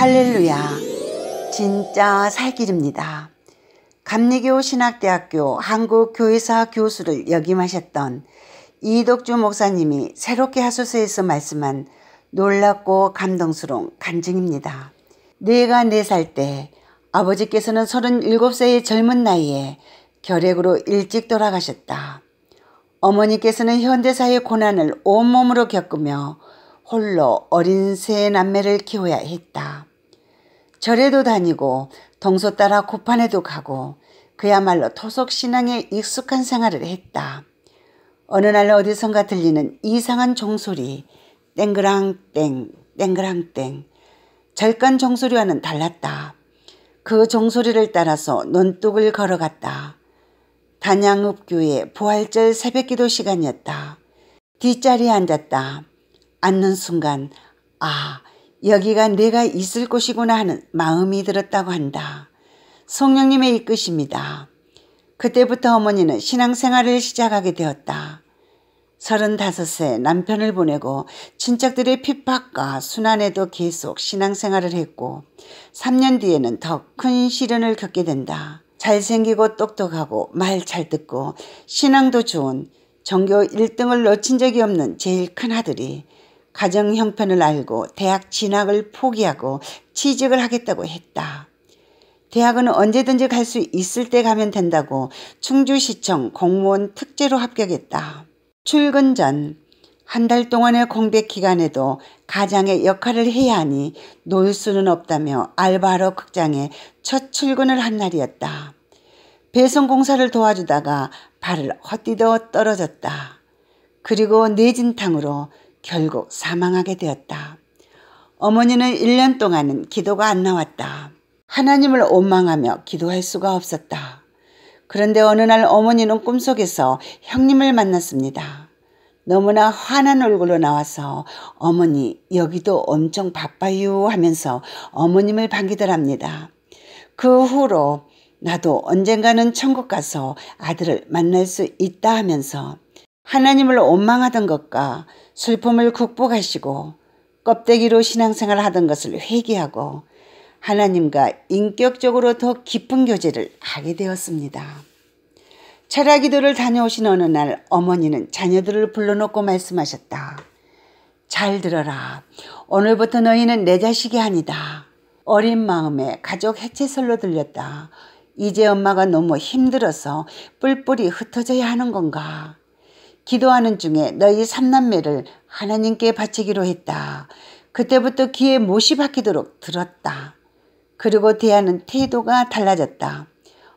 할렐루야. 진짜 살 길입니다. 감리교 신학대학교 한국교회사 교수를 역임하셨던 이덕주 목사님이 새롭게 하소서에서 말씀한 놀랍고 감동스러운 간증입니다. 내가 네 살 때 아버지께서는 37세의 젊은 나이에 결핵으로 일찍 돌아가셨다. 어머니께서는 현대사의 고난을 온몸으로 겪으며 홀로 어린 세 남매를 키워야 했다. 절에도 다니고 동서 따라 고판에도 가고 그야말로 토속 신앙에 익숙한 생활을 했다. 어느 날 어디선가 들리는 이상한 종소리 땡그랑땡 땡그랑땡 절간 종소리와는 달랐다. 그 종소리를 따라서 논둑을 걸어갔다. 단양읍교의 부활절 새벽기도 시간이었다. 뒷자리에 앉았다. 앉는 순간 아 여기가 내가 있을 곳이구나 하는 마음이 들었다고 한다. 성령님의 이끝입니다 그때부터 어머니는 신앙생활을 시작하게 되었다. 35세 남편을 보내고 친척들의 핍박과 순환에도 계속 신앙생활을 했고 3년 뒤에는 더 큰 시련을 겪게 된다. 잘생기고 똑똑하고 말 잘 듣고 신앙도 좋은 정교 1등을 놓친 적이 없는 제일 큰 아들이 가정 형편을 알고 대학 진학을 포기하고 취직을 하겠다고 했다. 대학은 언제든지 갈 수 있을 때 가면 된다고 충주시청 공무원 특제로 합격했다. 출근 전 한 달 동안의 공백 기간에도 가장의 역할을 해야 하니 놀 수는 없다며 알바로 극장에 첫 출근을 한 날이었다. 배송 공사를 도와주다가 발을 헛디뎌 떨어졌다. 그리고 뇌진탕으로 결국 사망하게 되었다. 어머니는 1년 동안은 기도가 안 나왔다. 하나님을 원망하며 기도할 수가 없었다. 그런데 어느 날 어머니는 꿈속에서 형님을 만났습니다. 너무나 환한 얼굴로 나와서 어머니 여기도 엄청 바빠요 하면서 어머님을 반기더랍니다. 그 후로 나도 언젠가는 천국 가서 아들을 만날 수 있다 하면서 하나님을 원망하던 것과 슬픔을 극복하시고 껍데기로 신앙생활을 하던 것을 회개하고 하나님과 인격적으로 더 깊은 교제를 하게 되었습니다. 철학 기도를 다녀오신 어느 날 어머니는 자녀들을 불러놓고 말씀하셨다. 잘 들어라. 오늘부터 너희는 내 자식이 아니다. 어린 마음에 가족 해체설로 들렸다. 이제 엄마가 너무 힘들어서 뿔뿔이 흩어져야 하는 건가? 기도하는 중에 너희 삼남매를 하나님께 바치기로 했다. 그때부터 귀에 못이 박히도록 들었다. 그리고 대하는 태도가 달라졌다.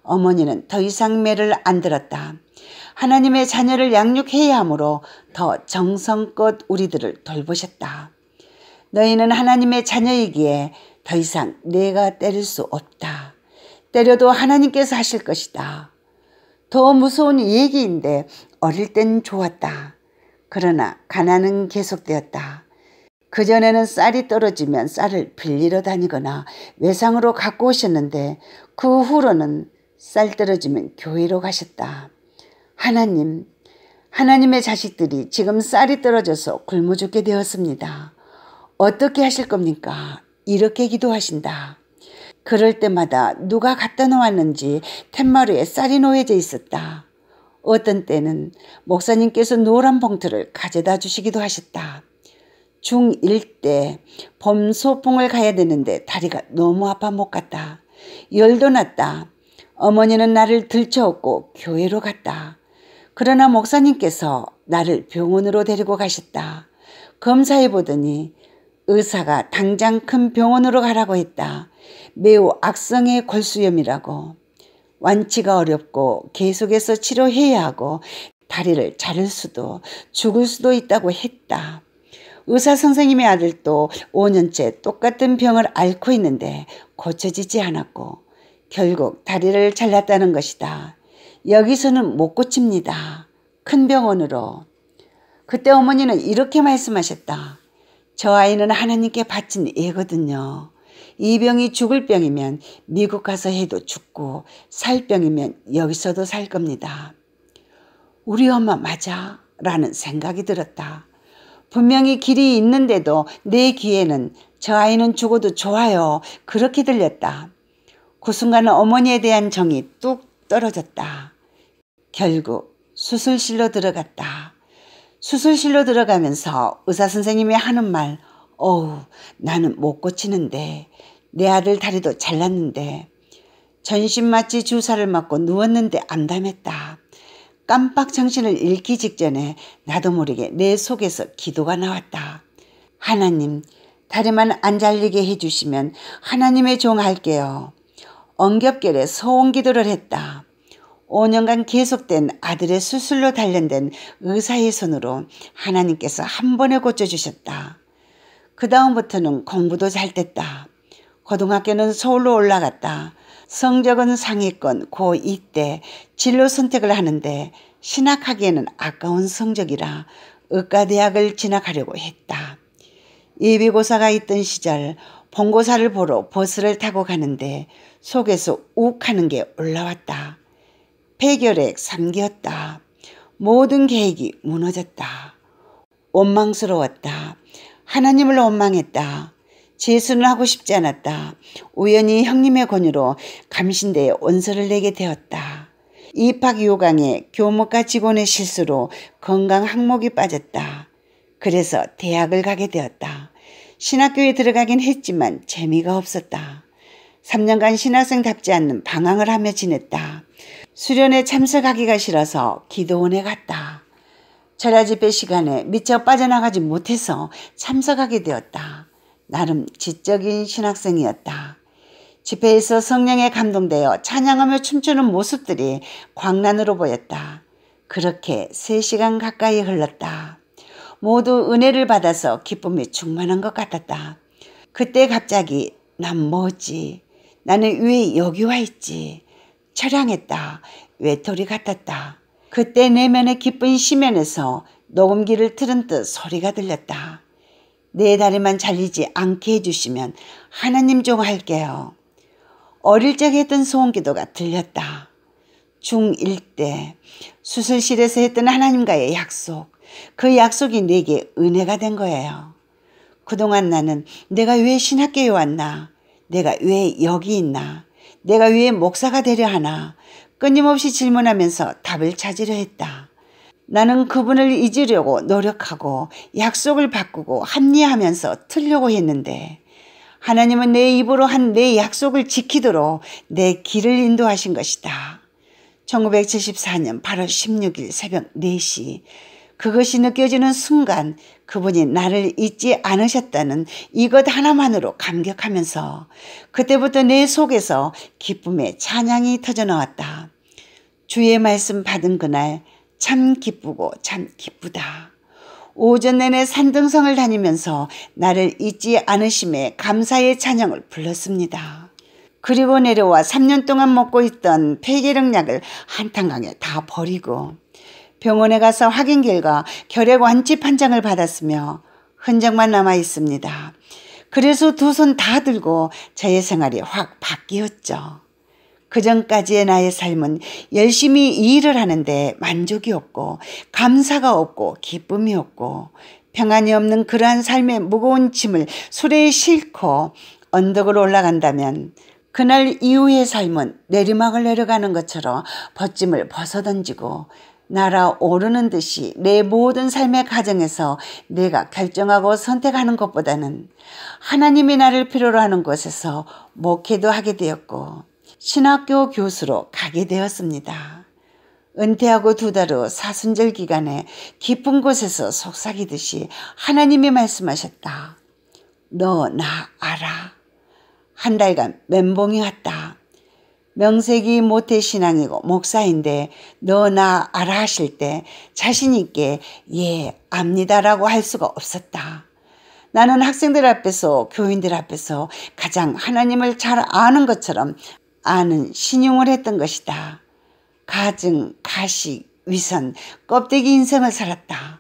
어머니는 더 이상 매를 안 들었다. 하나님의 자녀를 양육해야 하므로 더 정성껏 우리들을 돌보셨다. 너희는 하나님의 자녀이기에 더 이상 내가 때릴 수 없다. 때려도 하나님께서 하실 것이다. 더 무서운 얘기인데 어릴 땐 좋았다. 그러나 가난은 계속되었다. 그전에는 쌀이 떨어지면 쌀을 빌리러 다니거나 외상으로 갖고 오셨는데 그 후로는 쌀 떨어지면 교회로 가셨다. 하나님, 하나님의 자식들이 지금 쌀이 떨어져서 굶어 죽게 되었습니다. 어떻게 하실 겁니까? 이렇게 기도하신다. 그럴 때마다 누가 갖다 놓았는지 팻마루에 쌀이 놓여져 있었다. 어떤 때는 목사님께서 노란 봉투를 가져다 주시기도 하셨다. 중1 때 봄소풍을 가야 되는데 다리가 너무 아파 못 갔다. 열도 났다. 어머니는 나를 들쳐업고 교회로 갔다. 그러나 목사님께서 나를 병원으로 데리고 가셨다. 검사해 보더니 의사가 당장 큰 병원으로 가라고 했다. 매우 악성의 골수염이라고. 완치가 어렵고 계속해서 치료해야 하고 다리를 자를 수도 죽을 수도 있다고 했다. 의사 선생님의 아들도 5년째 똑같은 병을 앓고 있는데 고쳐지지 않았고 결국 다리를 잘랐다는 것이다. 여기서는 못 고칩니다. 큰 병원으로. 그때 어머니는 이렇게 말씀하셨다. 저 아이는 하나님께 바친 애거든요이 병이 죽을 병이면 미국 가서 해도 죽고 살 병이면 여기서도 살 겁니다. 우리 엄마 맞아? 라는 생각이 들었다. 분명히 길이 있는데도 내 귀에는 저 아이는 죽어도 좋아요. 그렇게 들렸다. 그 순간 어머니에 대한 정이 뚝 떨어졌다. 결국 수술실로 들어갔다. 수술실로 들어가면서 의사 선생님이 하는 말, 어우, 나는 못 고치는데, 내 아들 다리도 잘랐는데 전신마취 주사를 맞고 누웠는데 암담했다. 깜빡 정신을 잃기 직전에 나도 모르게 내 속에서 기도가 나왔다. 하나님, 다리만 안 잘리게 해주시면 하나님의 종 할게요. 엉겹결에 소원 기도를 했다. 5년간 계속된 아들의 수술로 단련된 의사의 손으로 하나님께서 한 번에 고쳐주셨다. 그 다음부터는 공부도 잘 됐다. 고등학교는 서울로 올라갔다. 성적은 상위권 고2 때 진로 선택을 하는데 신학하기에는 아까운 성적이라 의과대학을 진학하려고 했다. 예비고사가 있던 시절 본고사를 보러 버스를 타고 가는데 속에서 욱하는 게 올라왔다. 해결액 삼기였다. 모든 계획이 무너졌다. 원망스러웠다. 하나님을 원망했다. 재수는 하고 싶지 않았다. 우연히 형님의 권유로 감신대에 원서를 내게 되었다. 입학 요강에 교무과 직원의 실수로 건강 항목이 빠졌다. 그래서 대학을 가게 되었다. 신학교에 들어가긴 했지만 재미가 없었다. 3년간 신학생답지 않는 방황을 하며 지냈다. 수련에 참석하기가 싫어서 기도원에 갔다. 철야 집회 시간에 미처 빠져나가지 못해서 참석하게 되었다. 나름 지적인 신학생이었다. 집회에서 성령에 감동되어 찬양하며 춤추는 모습들이 광란으로 보였다. 그렇게 3시간 가까이 흘렀다. 모두 은혜를 받아서 기쁨이 충만한 것 같았다. 그때 갑자기 난 뭐지? 나는 왜 여기 와 있지? 촬영했다 외톨이 같았다. 그때 내면의 기쁜 심연에서 녹음기를 틀은 듯 소리가 들렸다. 내 네 다리만 잘리지 않게 해주시면 하나님 좀 할게요. 어릴 적에 했던 소원기도가 들렸다. 중1 때 수술실에서 했던 하나님과의 약속, 그 약속이 내게 은혜가 된 거예요. 그동안 나는 내가 왜 신학교에 왔나, 내가 왜 여기 있나, 내가 위에 목사가 되려 하나 끊임없이 질문하면서 답을 찾으려 했다. 나는 그분을 잊으려고 노력하고 약속을 바꾸고 합리하면서 틀려고 했는데 하나님은 내 입으로 한 내 약속을 지키도록 내 길을 인도하신 것이다. 1974년 8월 16일 새벽 4시 그것이 느껴지는 순간 그분이 나를 잊지 않으셨다는 이것 하나만으로 감격하면서 그때부터 내 속에서 기쁨의 찬양이 터져 나왔다. 주의 말씀 받은 그날 참 기쁘고 참 기쁘다. 오전 내내 산등성을 다니면서 나를 잊지 않으심에 감사의 찬양을 불렀습니다. 그리고 내려와 3년 동안 먹고 있던 폐기력 약을 한탄강에 다 버리고 병원에 가서 확인 결과 결핵 완치 판정을 받았으며 흔적만 남아 있습니다. 그래서 두 손 다 들고 저의 생활이 확 바뀌었죠. 그 전까지의 나의 삶은 열심히 일을 하는데 만족이 없고 감사가 없고 기쁨이 없고 평안이 없는 그러한 삶의 무거운 짐을 수레에 싣고 언덕을 올라간다면 그날 이후의 삶은 내리막을 내려가는 것처럼 벗짐을 벗어던지고 날아오르는 듯이 내 모든 삶의 과정에서 내가 결정하고 선택하는 것보다는 하나님이 나를 필요로 하는 곳에서 목회도 하게 되었고 신학교 교수로 가게 되었습니다. 은퇴하고 두 달 후 사순절 기간에 깊은 곳에서 속삭이듯이 하나님이 말씀하셨다. 너 나 알아. 한 달간 멘봉이 왔다. 명색이 모태신앙이고 목사인데 너나 알아 하실 때 자신있게 예, 압니다라고 할 수가 없었다. 나는 학생들 앞에서 교인들 앞에서 가장 하나님을 잘 아는 것처럼 아는 신용을 했던 것이다. 가증, 가식, 위선, 껍데기 인생을 살았다.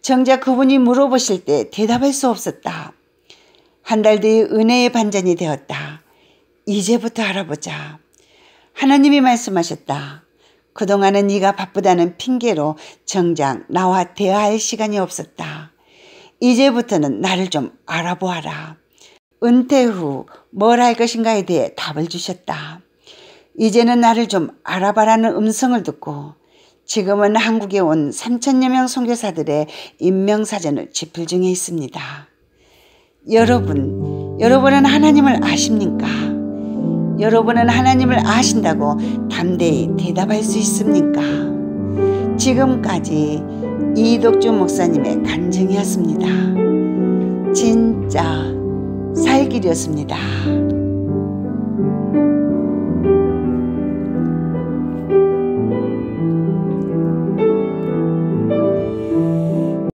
정작 그분이 물어보실 때 대답할 수 없었다. 한 달뒤에 은혜의 반전이 되었다. 이제부터 알아보자. 하나님이 말씀하셨다. 그동안은 네가 바쁘다는 핑계로 정작 나와 대화할 시간이 없었다. 이제부터는 나를 좀 알아보아라. 은퇴 후 뭘 할 것인가에 대해 답을 주셨다. 이제는 나를 좀 알아봐라는 음성을 듣고 지금은 한국에 온 3천여 명 선교사들의 인명사전을 집필 중에 있습니다. 여러분, 여러분은 하나님을 아십니까? 여러분은 하나님을 아신다고 담대히 대답할 수 있습니까? 지금까지 이덕주 목사님의 간증이었습니다. 진짜 살길이었습니다.